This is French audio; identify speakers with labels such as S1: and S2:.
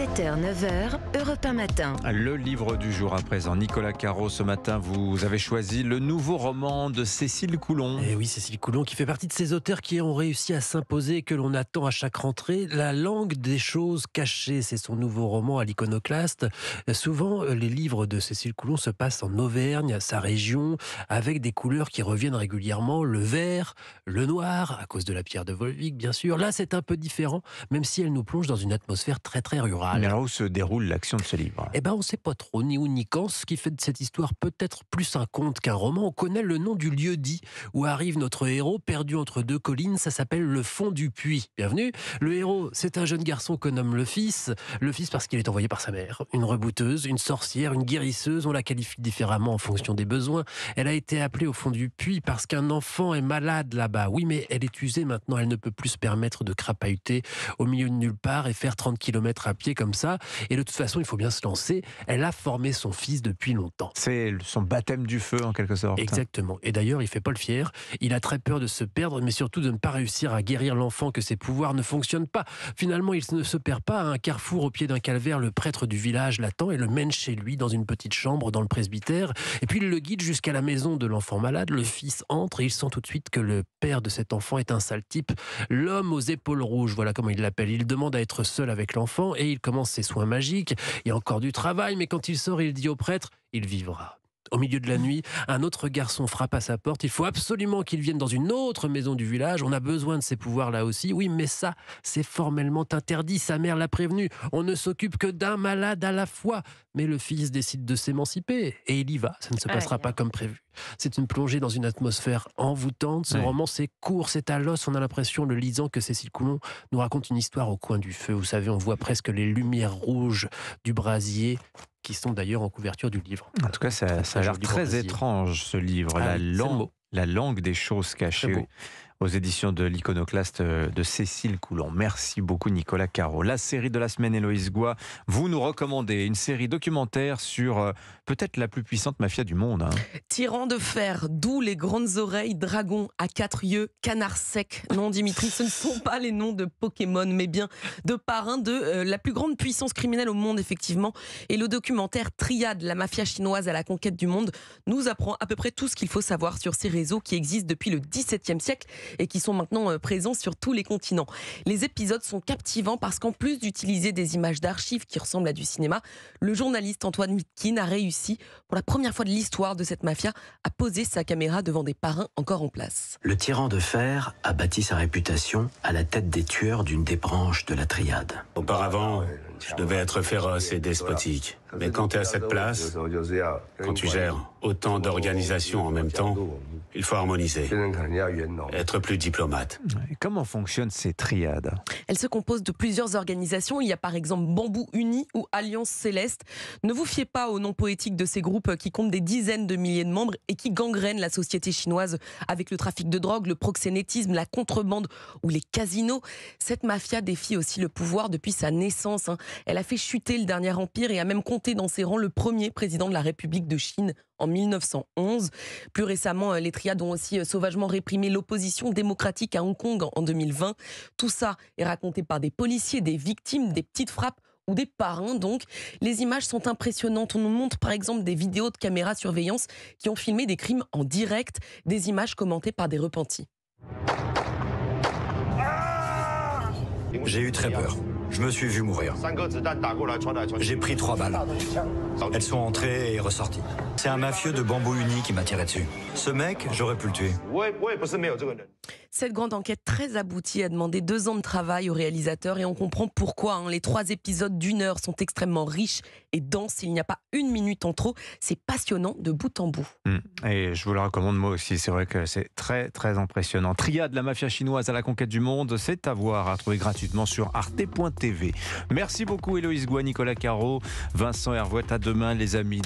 S1: 7h, 9h, Europe 1 matin.
S2: Le livre du jour à présent. Nicolas Caro, ce matin, vous avez choisi le nouveau roman de Cécile Coulon. Et eh oui, Cécile
S3: Coulon, qui fait partie de ces auteurs qui ont réussi à s'imposer, que l'on attend à chaque rentrée. La langue des choses cachées, c'est son nouveau roman à l'iconoclaste. Souvent, les livres de Cécile Coulon se passent en Auvergne, sa région, avec des couleurs qui reviennent régulièrement le vert, le noir, à cause de la pierre de Volvic, bien sûr. Là, c'est un peu différent, même si elle nous plonge dans une atmosphère très, très rurale. Alors Mais là où se déroule l'action de ce livre Eh ben, on ne sait pas trop, ni où ni quand, ce qui fait de cette histoire peut-être plus un conte qu'un roman. On connaît le nom du lieu dit où arrive notre héros, perdu entre deux collines. Ça s'appelle le fond du puits. Bienvenue. Le héros, c'est un jeune garçon qu'on nomme le fils. Le fils parce qu'il est envoyé par sa mère, une rebouteuse, une sorcière, une guérisseuse. On la qualifie différemment en fonction des besoins. Elle a été appelée au fond du puits parce qu'un enfant est malade là-bas. Oui, mais elle est usée maintenant. Elle ne peut plus se permettre de crapahuter au milieu de nulle part et faire 30 km à pied comme ça. Et de toute façon, il faut bien se lancer. Elle a formé son fils depuis longtemps. C'est son baptême du feu, en quelque sorte. Exactement. Et d'ailleurs, il fait pas le fier. Il a très peur de se perdre, mais surtout de ne pas réussir à guérir l'enfant, que ses pouvoirs ne fonctionnent pas. Finalement, il ne se perd pas à un carrefour au pied d'un calvaire. Le prêtre du village l'attend et le mène chez lui dans une petite chambre dans le presbytère. Et puis, il le guide jusqu'à la maison de l'enfant malade. Le fils entre et il sent tout de suite que le père de cet enfant est un sale type. L'homme aux épaules rouges, voilà comment il l'appelle. Il demande à être seul avec l'enfant et il commence ses soins magiques, il y a encore du travail, mais quand il sort, il dit au prêtre, il vivra au milieu de la nuit, un autre garçon frappe à sa porte. Il faut absolument qu'il vienne dans une autre maison du village. On a besoin de ses pouvoirs là aussi. Oui, mais ça, c'est formellement interdit. Sa mère l'a prévenu. On ne s'occupe que d'un malade à la fois. Mais le fils décide de s'émanciper et il y va. Ça ne se ah passera pas comme prévu. C'est une plongée dans une atmosphère envoûtante. Ce roman, c'est court, c'est à l'os. On a l'impression, le lisant, que Cécile Coulon nous raconte une histoire au coin du feu. Vous savez, on voit presque les lumières rouges du brasier qui sont d'ailleurs en couverture du livre. En tout cas,
S2: ça, a l'air très étrange ce livre, ah la, la langue des choses cachées aux éditions de l'Iconoclaste euh, de Cécile Coulon. Merci beaucoup Nicolas Caro. La série de la semaine Héloïse Goua, vous nous recommandez une série documentaire sur euh, peut-être la plus puissante mafia du monde.
S1: Hein. de fer, d'où les grandes oreilles, dragon à quatre yeux, canard sec. Non Dimitri, ce ne sont pas les noms de Pokémon, mais bien de parrain de euh, la plus grande puissance criminelle au monde effectivement. Et le documentaire Triade, la mafia chinoise à la conquête du monde, nous apprend à peu près tout ce qu'il faut savoir sur ces réseaux qui existent depuis le XVIIe siècle et qui sont maintenant euh, présents sur tous les continents. Les épisodes sont captivants parce qu'en plus d'utiliser des images d'archives qui ressemblent à du cinéma, le journaliste Antoine Mitkin a réussi, pour la première fois de l'histoire de cette mafia, à poser sa caméra devant des parrains encore en place.
S3: Le tyran de fer a bâti sa réputation à la tête des tueurs d'une des branches de la triade. Auparavant,
S2: euh, je devais être féroce et despotique. Mais quand tu es à cette place, quand tu gères autant d'organisations en même temps, il faut harmoniser, être plus diplomate. comment fonctionnent ces triades
S1: Elles se composent de plusieurs organisations. Il y a par exemple Bambou Uni ou Alliance Céleste. Ne vous fiez pas aux noms poétiques de ces groupes qui comptent des dizaines de milliers de membres et qui gangrènent la société chinoise avec le trafic de drogue, le proxénétisme, la contrebande ou les casinos. Cette mafia défie aussi le pouvoir depuis sa naissance. Hein. Elle a fait chuter le dernier empire et a même compté dans ses rangs le premier président de la République de Chine en 1911. Plus récemment, euh, les triades ont aussi euh, sauvagement réprimé l'opposition démocratique à Hong Kong en 2020. Tout ça est raconté par des policiers, des victimes, des petites frappes ou des parrains donc. Les images sont impressionnantes. On nous montre par exemple des vidéos de caméras surveillance qui ont filmé des crimes en direct, des images commentées par des repentis.
S2: J'ai eu très peur. Je me suis vu mourir. J'ai pris trois balles. Elles sont entrées et ressorties. C'est un mafieux de bambou uni qui m'a tiré dessus. Ce mec, j'aurais pu le tuer.
S1: Cette grande enquête très aboutie a demandé deux ans de travail au réalisateur et on comprend pourquoi. Hein. Les trois épisodes d'une heure sont extrêmement riches et denses. Il n'y a pas une minute en trop. C'est passionnant de bout en bout.
S2: Hmm. Et je vous le recommande moi aussi. C'est vrai que c'est très très impressionnant. Triade, la mafia chinoise à la conquête du monde, c'est à voir, à trouver gratuitement sur arte.tv. Merci beaucoup Héloïse Goua, Nicolas Caro, Vincent Hervouette. À demain les amis.